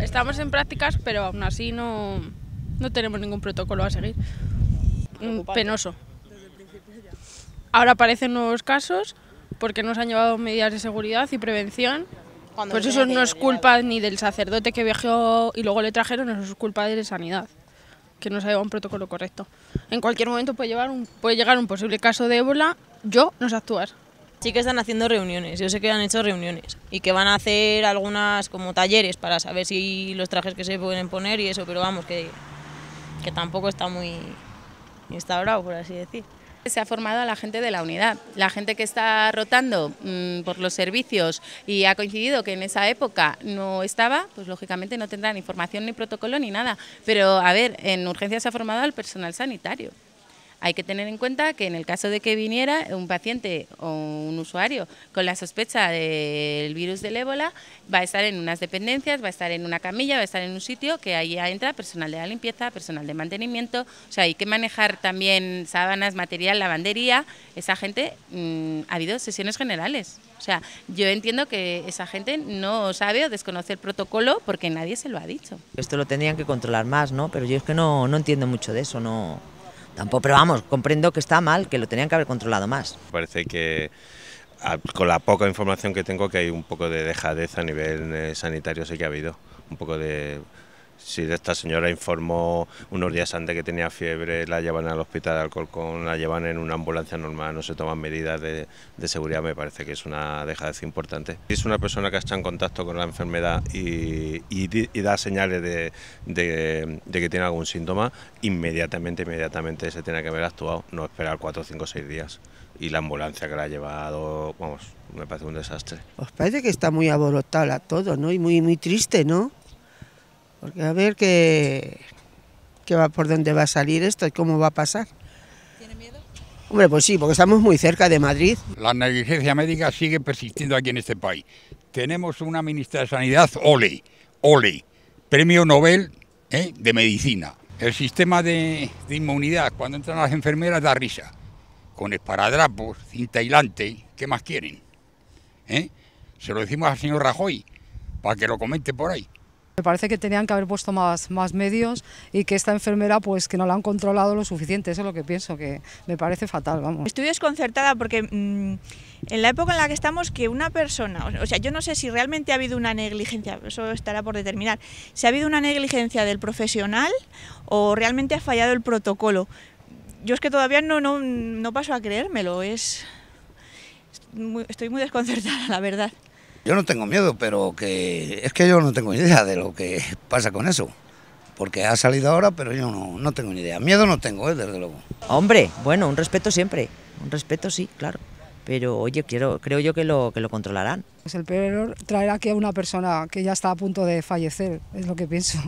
estamos en prácticas, pero aún así no, tenemos ningún protocolo a seguir. Penoso. Ahora aparecen nuevos casos porque nos han llevado medidas de seguridad y prevención. pues eso no es culpa ni del sacerdote que viajó y luego le trajeron, eso es culpa de la sanidad, que no se ha llevado un protocolo correcto. En cualquier momento puede, llevar puede llegar un posible caso de ébola, yo no sé actuar. Sí que están haciendo reuniones, yo sé que han hecho reuniones y que van a hacer algunas como talleres para saber si los trajes que se pueden poner y eso, pero vamos, que, que tampoco está muy instaurado, por así decir. Se ha formado a la gente de la unidad, la gente que está rotando mm, por los servicios y ha coincidido que en esa época no estaba, pues lógicamente no tendrán información ni protocolo ni nada, pero a ver, en urgencia se ha formado al personal sanitario. Hay que tener en cuenta que en el caso de que viniera un paciente o un usuario con la sospecha del virus del ébola, va a estar en unas dependencias, va a estar en una camilla, va a estar en un sitio que ahí entra personal de la limpieza, personal de mantenimiento, o sea, hay que manejar también sábanas, material, lavandería, esa gente, mm, ha habido sesiones generales. O sea, yo entiendo que esa gente no sabe o desconoce el protocolo porque nadie se lo ha dicho. Esto lo tendrían que controlar más, ¿no? Pero yo es que no, no entiendo mucho de eso, no, Tampoco, pero vamos, comprendo que está mal, que lo tenían que haber controlado más. Parece que con la poca información que tengo que hay un poco de dejadez a nivel eh, sanitario, sí que ha habido, un poco de si esta señora informó unos días antes que tenía fiebre, la llevan al hospital de Alcorcón, la llevan en una ambulancia normal, no se toman medidas de, seguridad, me parece que es una dejadez importante. Es una persona que está en contacto con la enfermedad y, da señales de, que tiene algún síntoma, inmediatamente, inmediatamente se tiene que haber actuado, no esperar cuatro, cinco, seis días. Y la ambulancia que la ha llevado, vamos, me parece un desastre. ¿Os parece que está muy a todo, no? Y muy, muy triste, ¿no? Porque a ver qué, qué va por dónde va a salir esto y cómo va a pasar. ¿Tiene miedo? Hombre, pues sí, porque estamos muy cerca de Madrid. La negligencia médica sigue persistiendo aquí en este país. Tenemos una ministra de Sanidad, Ole, Ole, premio Nobel ¿eh? de Medicina. El sistema de, inmunidad, cuando entran las enfermeras, da risa. Con esparadrapos, cinta hilante, ¿qué más quieren? ¿Eh? Se lo decimos al señor Rajoy, para que lo comente por ahí. Me parece que tenían que haber puesto más, medios y que esta enfermera pues que no la han controlado lo suficiente, eso es lo que pienso, que me parece fatal, vamos. Estoy desconcertada porque mm, en la época en la que estamos que una persona, o sea, yo no sé si realmente ha habido una negligencia, eso estará por determinar, si ha habido una negligencia del profesional o realmente ha fallado el protocolo. Yo es que todavía no, no, paso a creérmelo, es... estoy muy desconcertada, la verdad. Yo no tengo miedo, pero que es que yo no tengo ni idea de lo que pasa con eso. Porque ha salido ahora, pero yo no, tengo ni idea. Miedo no tengo, ¿eh? desde luego. Hombre, bueno, un respeto siempre. Un respeto sí, claro. Pero oye, quiero, creo yo que lo, que lo controlarán. Es el peor traer aquí a una persona que ya está a punto de fallecer, es lo que pienso.